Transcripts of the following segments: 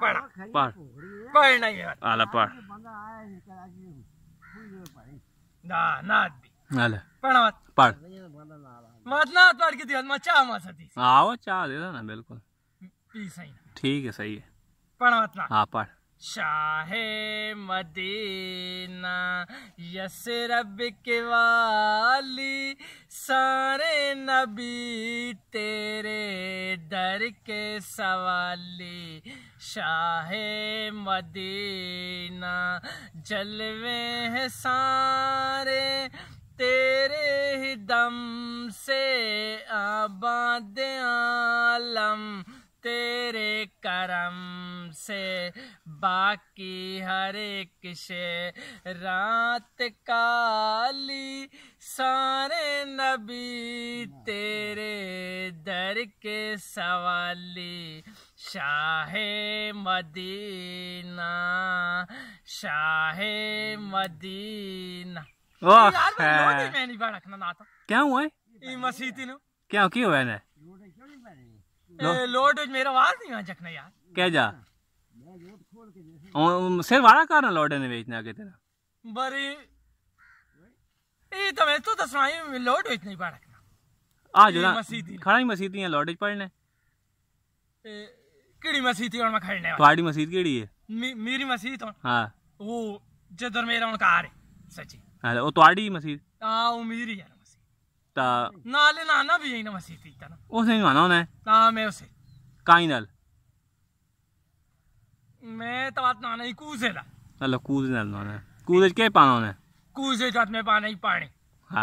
पढ़ हाँ, पढ़ पढ़ नहीं आला पढ़ ना ना आला पढ़ मत पढ़ मत ना पढ़ के दिया मत चाह मत सती चाह दे ना बिल्कुल ठीक है सही है पढ़ मत ना हाँ, पढ़ शाह मदीना के वाली सारे नबी तेरे दर के सवाली शाह मदीना जलवे हैं सारे तेरे ही दम से आबाद आलम तेरे करम से बाकी हर एक शे रात काली सारे नबी तेरे शहर के सवाली शाह मदीना शाह मदीना वाह मैं नहीं रखना ना क्या हुआ है क्या हुआ लोड मेरा वार नहीं जखना यार जा सिर वाला लोड ने आगे तेरा ये तो मैं तो दसवाई लोड पा रखना ਆ ਜੁਰਾ ਮਸੀਤੀ ਖੜਾ ਹੀ ਮਸੀਤੀਆਂ ਲੋਟੇ ਚ ਪੜਨੇ ਕਿਹੜੀ ਮਸੀਤੀ ਹੁਣ ਮੈਂ ਖੜਨੇ ਤੁਹਾਡੀ ਮਸੀਤ ਕਿਹੜੀ ਹੈ ਮੇਰੀ ਮਸੀਤ ਹੁਣ ਹਾਂ ਉਹ ਜਿੱਧਰ ਮੇਰਾ ਹੁਣ ਘਰ ਹੈ ਸੱਚੀ ਹਾਂ ਉਹ ਤੁਹਾਡੀ ਮਸੀਤ ਆ ਉਹ ਮੇਰੀ ਯਾਰ ਮਸੀਤ ਤਾਂ ਨਾਲੇ ਨਾ ਨਾ ਵੀ ਨਾ ਮਸੀਤੀ ਤਾਂ ਉਸੇ ਨੂੰ ਆਣਾ ਉਹਨੇ ਤਾਂ ਮੈਂ ਉਸੇ ਕਾਈ ਨਾਲ मैं तो बात नाना ही कूजे ला अल्लाह कूजे नाना कूजे के पाना है कूजे जात में पाना ही पानी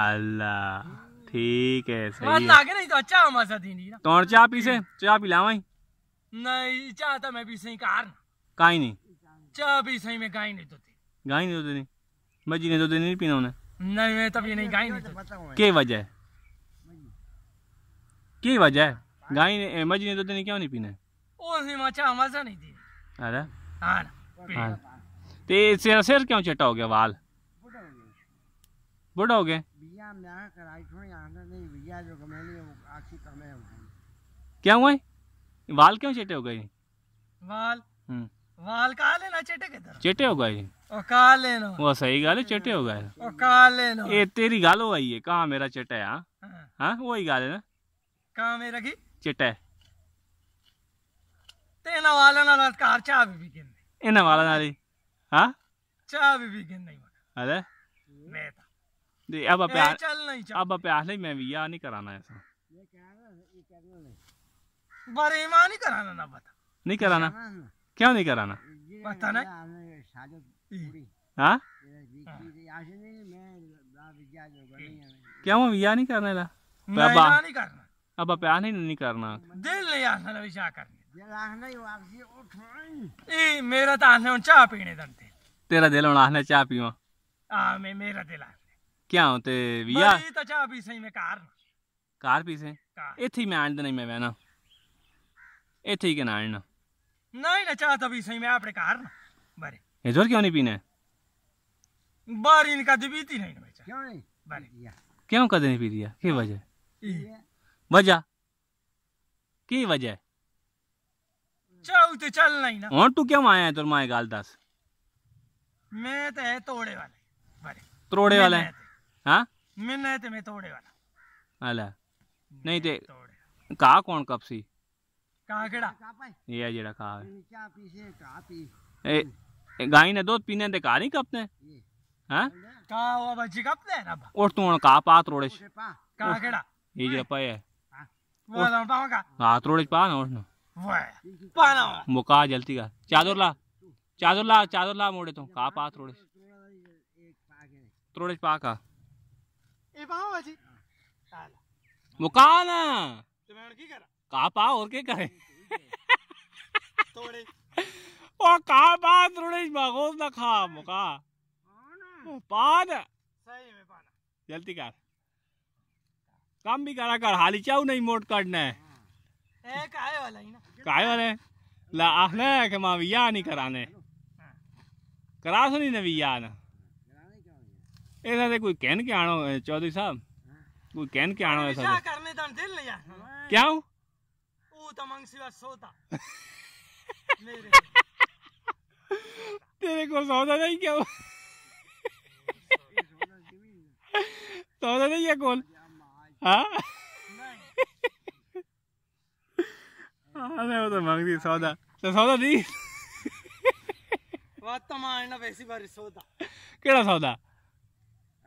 अल्लाह ठीक है सही है। नहीं तो अच्छा हमारा दिन ही ना तो और चाह पी से चाह पिला वहीं नहीं चाहता तो मैं भी सही कार काई नहीं चाह भी सही मैं गाय नहीं तो गाय नहीं तो नहीं मजी ने तो नहीं पीना उन्हें नहीं मैं तब नहीं गाय नहीं तो के वजह है की वजह है गाय ने मजी ने तो नहीं क्यों नहीं पीना उसने मचा मजा नहीं दी अरे हां हाँ। ते सिर क्यों चटा हो गया वाल बुढ़ा हो गए क्या हुआ वाल क्यों चेटे हो गए वाल हम्म। वाल काले ना चेटे किधर चेटे हो गए वो सही गाल चेटे हो गए ओ तेरी गाल हो आई है कहां मेरा चेटा है हां हां हाँ, वही गाल है ना कहां मेरा की चेटा है तेना तो वाला ना रात कार चा भी भी इना वाला ना री हां चा भी भी नहीं अरे मैं तो दे अब अब अब अब मैं भी नहीं कराना ऐसा ये ये नहीं नहीं कराना ना बता नहीं कराना क्यों नहीं कराना पता नहीं हाँ क्या मैं नहीं करने ला नहीं करना अब अब नहीं नहीं करना दिल नहीं आना ना करने मेरा तो आने उन चाय पीने दंते तेरा दिल उन आने चाय पीवा आ मैं मेरा दिल आ क्या होते भैया तो चाह सही में कार कार पी से इथे ही मैं आंड नहीं मैं बहना इथे ही के ना आंड नहीं ना चाह तो सही में आपने कार ना बरे ये जोर क्यों नहीं पीने बार इनका थी नहीं ना क्यों नहीं बरे क्यों कदे नहीं पी दिया की वजह वजह की वजह चाऊ तो चल नहीं ना और तू क्यों आया है तोर माए गाल दस मैं तो है तोड़े वाले बरे तोड़े वाले तो। हा तोडे वाला आला ते का कपसी ये जेड़ा का है ए गाय ने दूध पीने का नहीं हां का वो बच्ची और तू का ये जे पाए वो का पा ना उसने मुका जल्दी का चादर ला चादर ला चादर ला मोड़े तू का पा रोड़े त्रोड़े पा का ए तो पाओ ना तुम्हें की करा का पा और के करे तोड़े ओ का पा तोड़े ना खा हाँ। मुका पाद हाँ सही में पाना जल्दी कर काम भी करा कर हाली चाऊ नहीं मोट काटना है हाँ। ए काए वाला ही ना काए वाले ला के नहीं कराने करा सुनी नविया ना ऐसा से कोई कहन के आनो चौधरी साहब कोई कहन के आनो ऐसा करने तो दिल नहीं आ क्या हूं ऊ तमंग तो सिवा सोता मेरे तेरे को सौदा नहीं क्या सौदा नहीं है कौन हाँ अरे हाँ, वो तो मांग दी सौदा तो सौदा दी बात तो मान ना वैसी बारी सौदा केड़ा सौदा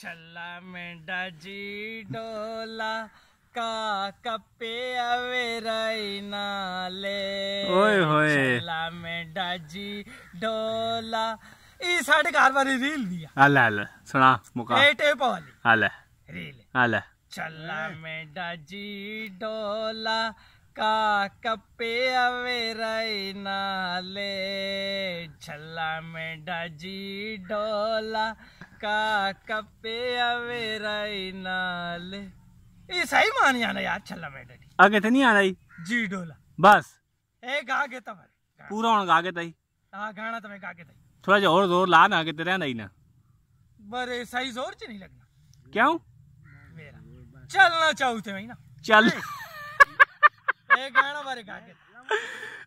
चला मेंढा जी डोला का कपे अवेराई ओए होए चला मेंढा जी डोला ई साढ़े घर वाली रील दिया अल अल सुना मुका ए टेप वाली अल रील अल चला मेंढा जी डोला का कपे अवेराई नाले छल्ला मेंढा जी डोला का ಕಪ್ಪೆ नाले ये सही मान जाना यार छल्ला मेडडी आगे तो नहीं आ रही जी डोला बस ए गा के तमरे तो पूरा होना गा के तई तो हां गाना तमे तो गा के तई थोड़ा जोर जोर ला ना के तेरा नहीं ना बरे सही जोर च नहीं लगना क्यों मेरा चलना चाहू थे मैं ना चल ए गाना बारे गा के